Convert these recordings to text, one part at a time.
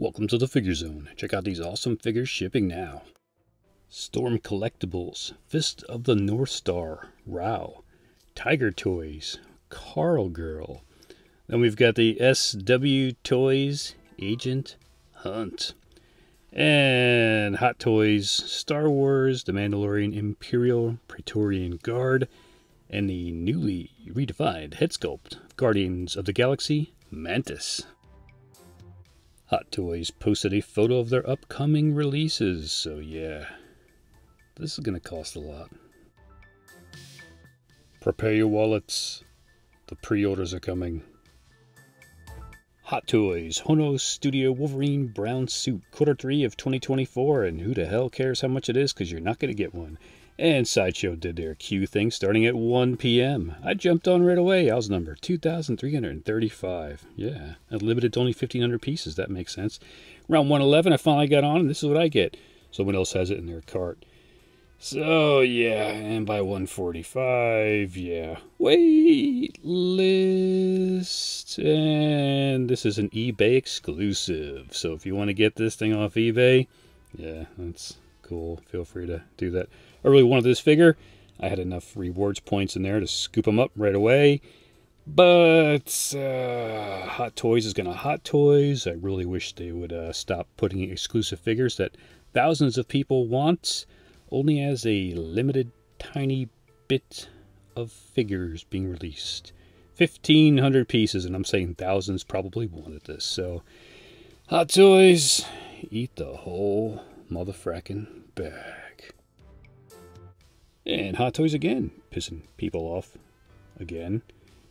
Welcome to the Figure Zone. Check out these awesome figures shipping now. Storm Collectibles, Fist of the North Star, Rao, Tiger Toys, Carl Girl. Then we've got the SW Toys, Agent Hunt. And Hot Toys, Star Wars, The Mandalorian Imperial Praetorian Guard, and the newly redefined head sculpt, Guardians of the Galaxy, Mantis. Hot Toys posted a photo of their upcoming releases, so yeah, this is going to cost a lot. Prepare your wallets. The pre-orders are coming. Hot Toys, Hono Studio Wolverine Brown Suit, quarter three of 2024, and who the hell cares how much it is because you're not going to get one. And Sideshow did their Q thing starting at 1 p.m. I jumped on right away. I was number 2,335. Yeah, limited to only 1,500 pieces. That makes sense. Around 111, I finally got on, and this is what I get. Someone else has it in their cart. So, yeah, and by 145, yeah. Wait list. And this is an eBay exclusive. So, if you want to get this thing off eBay, yeah, that's cool, feel free to do that. I really wanted this figure. I had enough rewards points in there to scoop them up right away. But uh, Hot Toys is going to Hot Toys. I really wish they would uh, stop putting exclusive figures that thousands of people want only as a limited tiny bit of figures being released. 1,500 pieces, and I'm saying thousands probably wanted this. So, Hot Toys, eat the whole motherfucking back. And Hot Toys again, pissing people off again.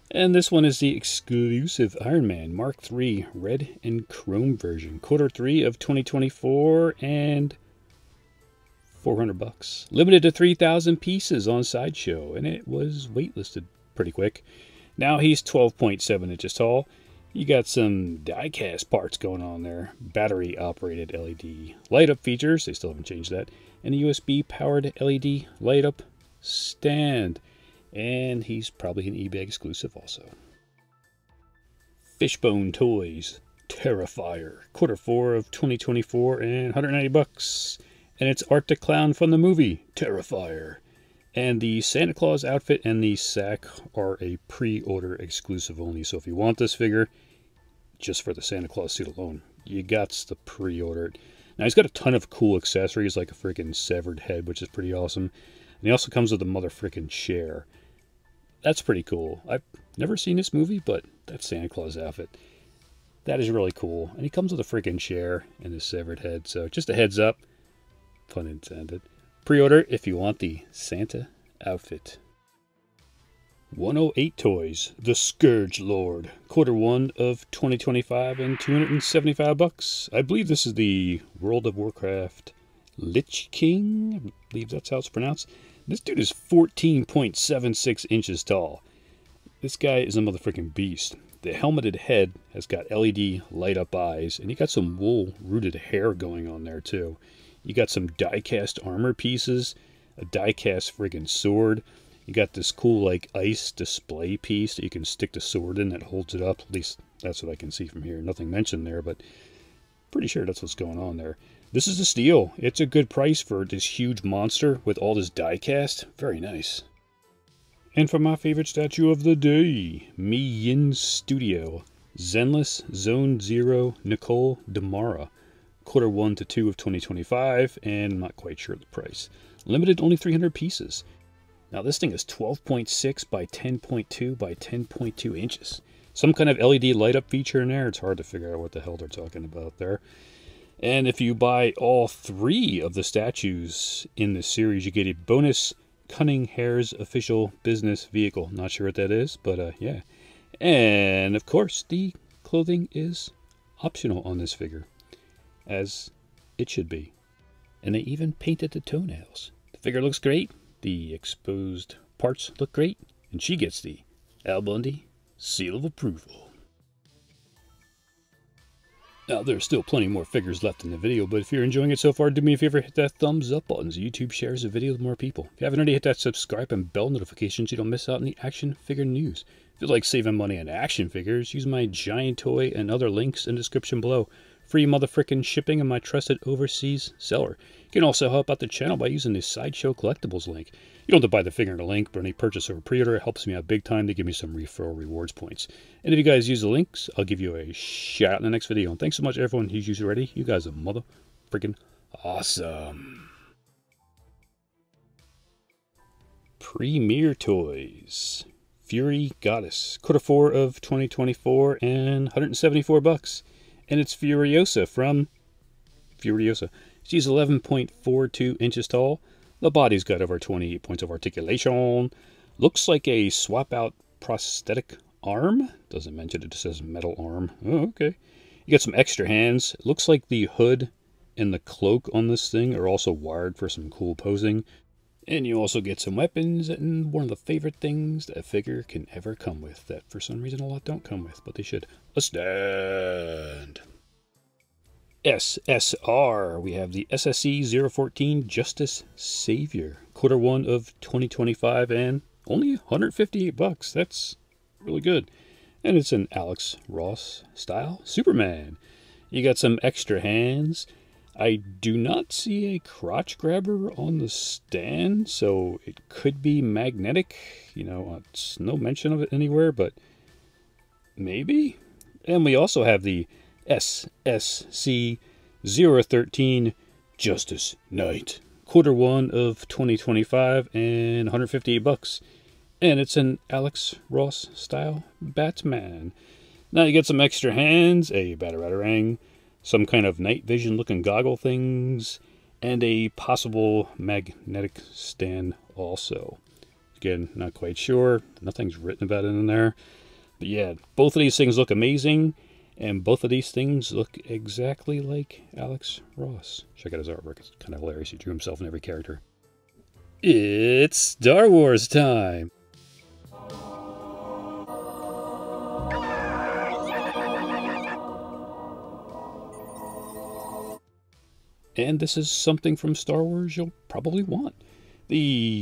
And this one is the exclusive Iron Man Mark III Red and Chrome version, quarter three of 2024, and 400 bucks. Limited to 3,000 pieces on Sideshow, and it was waitlisted pretty quick. Now he's 12.7 inches tall you got some die-cast parts going on there. Battery-operated LED light-up features. They still haven't changed that. And a USB-powered LED light-up stand. And he's probably an eBay exclusive also. Fishbone Toys Terrifier. Quarter four of 2024 and 190 bucks. And it's Art the Clown from the movie Terrifier. And the Santa Claus outfit and the sack are a pre order exclusive only. So if you want this figure, just for the Santa Claus suit alone. You got to pre order it. Now, he's got a ton of cool accessories, like a freaking severed head, which is pretty awesome. And he also comes with a mother freaking chair. That's pretty cool. I've never seen this movie, but that Santa Claus outfit. That is really cool. And he comes with a freaking chair and his severed head. So, just a heads up, pun intended. Pre order if you want the Santa outfit. 108 Toys, The Scourge Lord, quarter one of 2025 and 275 bucks. I believe this is the World of Warcraft Lich King. I believe that's how it's pronounced. This dude is 14.76 inches tall. This guy is a motherfucking beast. The helmeted head has got LED light up eyes, and you got some wool rooted hair going on there too. You got some die cast armor pieces, a die cast friggin' sword you got this cool like ice display piece that you can stick the sword in that holds it up. At least that's what I can see from here. Nothing mentioned there, but pretty sure that's what's going on there. This is a steal. It's a good price for this huge monster with all this die cast. Very nice. And for my favorite statue of the day, Mi Yin Studio. Zenless Zone Zero Nicole Demara Quarter 1 to 2 of 2025, and I'm not quite sure the price. Limited only 300 pieces. Now this thing is 12.6 by 10.2 by 10.2 inches. Some kind of LED light up feature in there. It's hard to figure out what the hell they're talking about there. And if you buy all three of the statues in this series, you get a bonus Cunning Hare's official business vehicle. Not sure what that is, but uh, yeah. And of course, the clothing is optional on this figure, as it should be. And they even painted the toenails. The figure looks great. The exposed parts look great, and she gets the Al Bundy seal of approval. Now, there's still plenty more figures left in the video, but if you're enjoying it so far, do me a favor, hit that thumbs up button so YouTube shares the video with more people. If you haven't already, hit that subscribe and bell notification so you don't miss out on the action figure news. If you like saving money on action figures, use my giant toy and other links in the description below free motherfucking shipping on my trusted overseas seller. You can also help out the channel by using the Sideshow Collectibles link. You don't have to buy the figure in the link, but any purchase or pre-order helps me out big time to give me some referral rewards points. And if you guys use the links, I'll give you a shout out in the next video. And thanks so much everyone who's used already. You guys are mother freaking awesome. Premier Toys. Fury Goddess, quarter four of 2024, and 174 bucks and it's Furiosa from Furiosa. She's 11.42 inches tall. The body's got over 28 points of articulation. Looks like a swap out prosthetic arm. Doesn't mention it, it says metal arm. Oh, okay. You got some extra hands. looks like the hood and the cloak on this thing are also wired for some cool posing. And you also get some weapons, and one of the favorite things that a figure can ever come with that for some reason a lot don't come with, but they should. A staff! SSR. We have the SSC 014 Justice Savior, quarter one of 2025, and only 158 bucks. That's really good. And it's an Alex Ross style Superman. You got some extra hands. I do not see a crotch grabber on the stand, so it could be magnetic. You know, it's no mention of it anywhere, but maybe. And we also have the SSC 013 Justice Knight Quarter one of 2025 and 150 bucks. And it's an Alex Ross style Batman. Now you get some extra hands, a batarang, some kind of night vision looking goggle things, and a possible magnetic stand also. Again, not quite sure. Nothing's written about it in there. But yeah, both of these things look amazing. And both of these things look exactly like Alex Ross. Check out his artwork, it's kind of hilarious. He drew himself in every character. It's Star Wars time! And this is something from Star Wars you'll probably want. The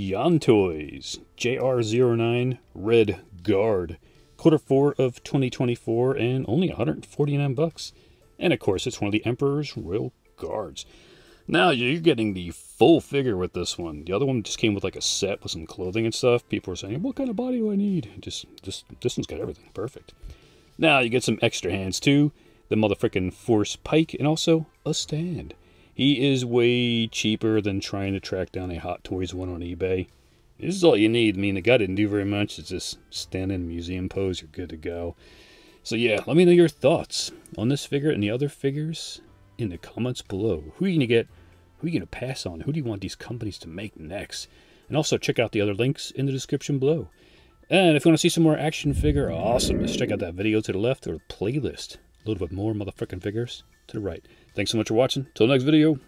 Yon Toys JR09 Red Guard quarter four of 2024 and only 149 bucks. And of course, it's one of the Emperor's Royal Guards. Now you're getting the full figure with this one. The other one just came with like a set with some clothing and stuff. People were saying, "What kind of body do I need?" Just this this one's got everything perfect. Now you get some extra hands too. The motherfucking force pike and also a stand. He is way cheaper than trying to track down a Hot Toys one on eBay. This is all you need. I mean, the guy didn't do very much. It's just stand in museum pose. You're good to go. So yeah, let me know your thoughts on this figure and the other figures in the comments below. Who are you going to get? Who are you going to pass on? Who do you want these companies to make next? And also check out the other links in the description below. And if you want to see some more action figure awesomeness, check out that video to the left or the playlist. A little bit more motherfucking figures to the right. Thanks so much for watching. Till next video.